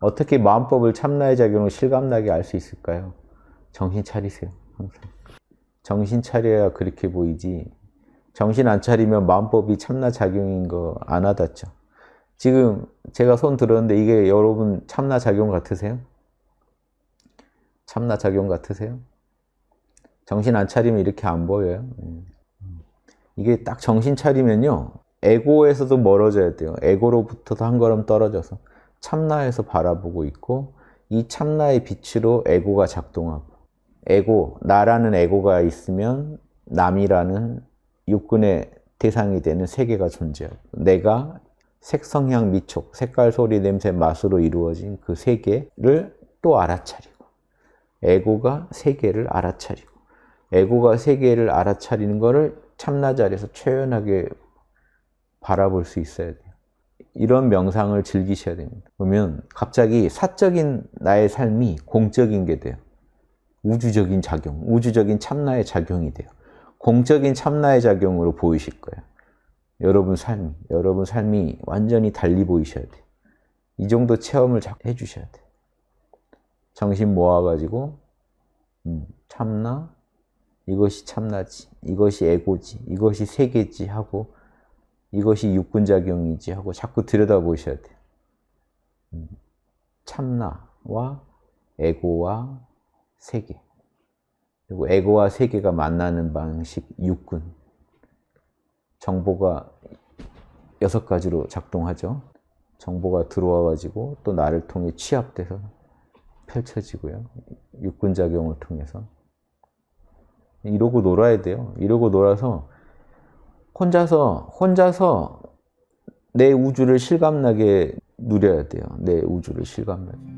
어떻게 마음법을 참나의 작용을 실감나게 알 수 있을까요? 정신 차리세요. 항상. 정신 차려야 그렇게 보이지. 정신 안 차리면 마음법이 참나 작용인 거안 와닿죠. 지금 제가 손 들었는데 이게 여러분 참나 작용 같으세요? 참나 작용 같으세요? 정신 안 차리면 이렇게 안 보여요. 예. 이게 딱 정신 차리면요. 에고에서도 멀어져야 돼요. 에고로부터도 한 걸음 떨어져서. 참나에서 바라보고 있고 이 참나의 빛으로 에고가 작동하고 에고, 나라는 에고가 있으면 남이라는 육군의 대상이 되는 세계가 존재하고 내가 색성향 미촉, 색깔, 소리, 냄새, 맛으로 이루어진 그 세계를 또 알아차리고 에고가 세계를 알아차리고 에고가 세계를 알아차리는 것을 참나 자리에서 최연하게 바라볼 수 있어야 돼. 이런 명상을 즐기셔야 됩니다. 그러면 갑자기 사적인 나의 삶이 공적인 게 돼요. 우주적인 작용, 우주적인 참나의 작용이 돼요. 공적인 참나의 작용으로 보이실 거예요. 여러분 삶, 여러분 삶이 완전히 달리 보이셔야 돼요. 이 정도 체험을 해주셔야 돼요. 정신 모아가지고 음, 참나, 이것이 참나지, 이것이 에고지, 이것이 세계지 하고 이것이 육군작용이지 하고 자꾸 들여다보셔야 돼요. 음, 참나와 에고와 세계 그리고 에고와 세계가 만나는 방식 육군 정보가 여섯 가지로 작동하죠. 정보가 들어와 가지고 또 나를 통해 취합돼서 펼쳐지고요. 육군 작용을 통해서 이러고 놀아야 돼요. 이러고 놀아서 혼자서 혼자서 내 우주를 실감나게 누려야 돼요. 내 우주를 실감나게.